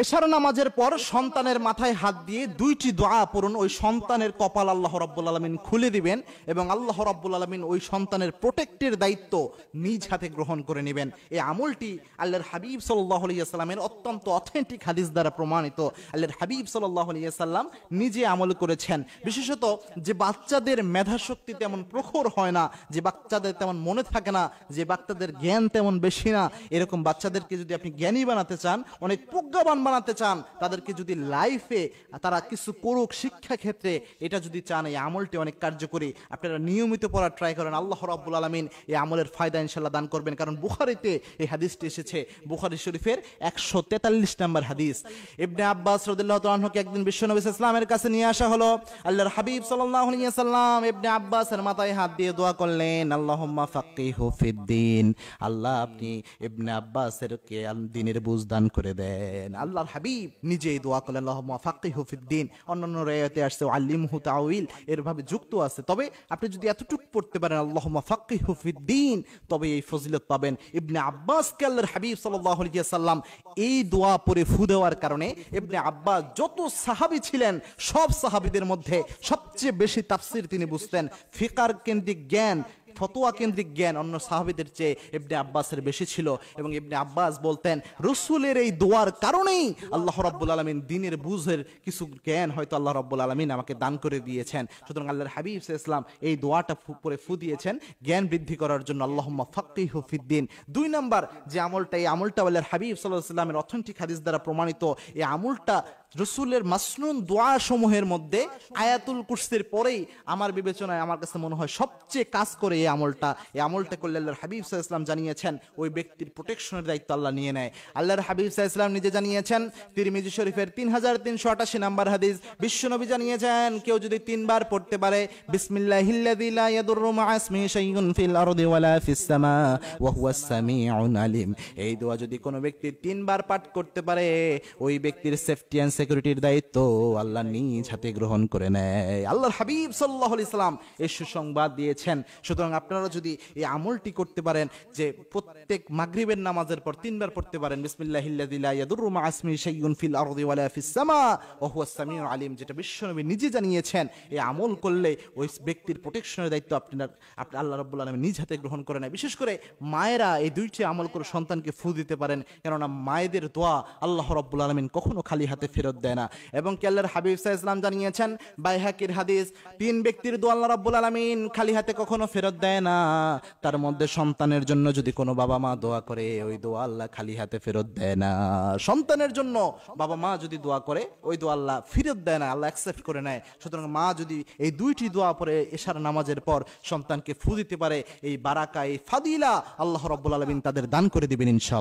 এশার নামাজের পর সন্তানের মাথায় হাত দিয়ে দুইটি দোয়া পড়ুন ওই সন্তানের কপাল আল্লাহ রব্বুল আলমিন খুলে দিবেন এবং আল্লাহ রব্বুল আলমিন ওই সন্তানের প্রোটেক্টের দায়িত্ব নিজ হাতে গ্রহণ করে নেবেন এই আমলটি আল্লাহর হাবিব সাল্লাহ আলিয়াস্লামের অত্যন্ত অথেন্টিক হাদিস দ্বারা প্রমাণিত আল্লাহর হাবিব সাল্লাহ আলিয়াল্লাম নিজে আমল করেছেন বিশেষত যে বাচ্চাদের মেধাশক্তি তেমন প্রখর হয় না যে বাচ্চাদের তেমন মনে থাকে না যে বাচ্চাদের জ্ঞান তেমন বেশি না এরকম বাচ্চাদেরকে যদি আপনি জ্ঞানী বানাতে চান অনেক প্রজ্ঞাবান বানাতে চান তাদেরকে যদি লাইফে তারা কিছু করুক শিক্ষা ক্ষেত্রে এটা যদি চান এই আমলটি অনেক কার্যকরী আপনারা নিয়মিত পড়ার ট্রাই করেন আল্লাহ রাব্বুল আলমিন এই আমলের ফায়দা ইনশাল্লাহ দান করবেন কারণ বুখারিতে এই হাদিসটি এসেছে বুখারি শরীফের একশো তেতাল্লিশ নম্বর হাদিস ইবনে আব্বাস রদুল্লাহকে একদিন বিশ্বনবী ইসলামের কাছে নিয়ে আসা হলো আল্লাহর হাবিব সাল্লাম ইবনে আব্বাসের মাথায় হাত দিয়ে দোয়া করলেন আল্লাহ ফাকি হুফিদ্দিন আল্লাহ আপনি ইবনে আব্বাসের কে দিনের বুঝ দান করে দেন আল্লাহ আল্লাহর হাবিব নিজেই দোয়া করলেন আল্লাহ মাফাকি হুফিদ্দিন অন্যান্য রেয়াতে আসছে আল্লিম হু তাউল এরভাবে যুক্ত আছে তবে আপনি যদি এতটুকু পড়তে পারেন আল্লাহ মাফাকি হুফিদ্দিন তবে এই ফজিলত পাবেন ইবনে আব্বাস কে আল্লাহর হাবিব সাল্লাহ সাল্লাম এই দোয়া পরে ফু দেওয়ার কারণে ইবনে আব্বাস যত সাহাবি ছিলেন সব সাহাবিদের মধ্যে সবচেয়ে বেশি তাফসির তিনি বুঝতেন ফিকার কেন্দ্রিক জ্ঞান ফতোয়া কেন্দ্রিক জ্ঞান অন্য সাহাবিদের চেয়ে ইবনে আব্বাসের বেশি ছিল এবং ইবনে আব্বাস বলতেন রসুলের এই দোয়ার কারণেই আল্লাহ রব্বুল আলমিন দিনের বুঝের কিছু জ্ঞান হয়তো আল্লাহ রব্বুল আলমিন আমাকে দান করে দিয়েছেন সুতরাং আল্লাহর হাবিব ইসলাম এই দোয়াটা পরে ফু দিয়েছেন জ্ঞান বৃদ্ধি করার জন্য আল্লাহ ফাক্কি হুফিদ্দিন দুই নম্বর যে আমলটা এই আমলটা আল্লাহর হাবিব সাল্লাহ সাল্লামের অথেন্টিক হাদিস দ্বারা প্রমাণিত এই আমলটা রসুলের মাসনুন দোয়া সমূহের মধ্যে আয়াতুল কুরসির পরেই আমার বিবেচনায় আমার কাছে মনে হয় সবচেয়ে কাজ করে এই আমলটা এই আমলটা করলে আল্লাহর হাবিব সাহা ইসলাম জানিয়েছেন ওই ব্যক্তির প্রোটেকশনের দায়িত্ব আল্লাহ নিয়ে নেয় আল্লাহর হাবিব সাহা ইসলাম নিজে জানিয়েছেন তিরমিজি শরীফের তিন হাজার তিনশো আটাশি নাম্বার হাদিস বিশ্বনবী জানিয়েছেন কেউ যদি তিনবার পড়তে পারে বিসমিল্লাহ এই দোয়া যদি কোনো ব্যক্তি তিনবার পাঠ করতে পারে ওই ব্যক্তির সেফটি অ্যান্ড সিকিউরিটির দায়িত্ব আল্লাহ নিজ হাতে গ্রহণ করে নেয় আল্লাহর হাবিব সাল্লাহ ইসলাম এ সুসংবাদ দিয়েছেন সুতরাং আপনারা যদি এই আমলটি করতে পারেন যে প্রত্যেক মাগরীবের নামাজের পর তিনবার পড়তে পারেন আলিম যেটা বিশ্বনবী নিজে জানিয়েছেন এই আমল করলে ওই ব্যক্তির প্রোটেকশনের দায়িত্ব আপনার আপনি আল্লাহ রব্বুল আলম নিজ হাতে গ্রহণ করে নেয় বিশেষ করে মায়েরা এই দুইটি আমল করে সন্তানকে ফু দিতে পারেন কেননা মায়েদের দোয়া আল্লাহ রব্বুল আলমিন কখনো খালি হাতে ফেরত ফেরত দেয় না এবং কেল্লার হাবিব সাহ ইসলাম জানিয়েছেন বাইহাকির হাদিস তিন ব্যক্তির দোয়া আল্লাহ রাব্বুল খালি হাতে কখনো ফেরত দেয় না তার মধ্যে সন্তানের জন্য যদি কোনো বাবা মা দোয়া করে ওই দোয়া আল্লাহ খালি হাতে ফেরত দেয় না সন্তানের জন্য বাবা মা যদি দোয়া করে ওই দোয়া আল্লাহ ফেরত দেয় না আল্লাহ অ্যাকসেপ্ট করে নেয় সুতরাং মা যদি এই দুইটি দোয়া পরে এশার নামাজের পর সন্তানকে ফু দিতে পারে এই বারাকা এই ফাদিলা আল্লাহ রব্বুল আলমিন তাদের দান করে দিবেন ইনশাল্লাহ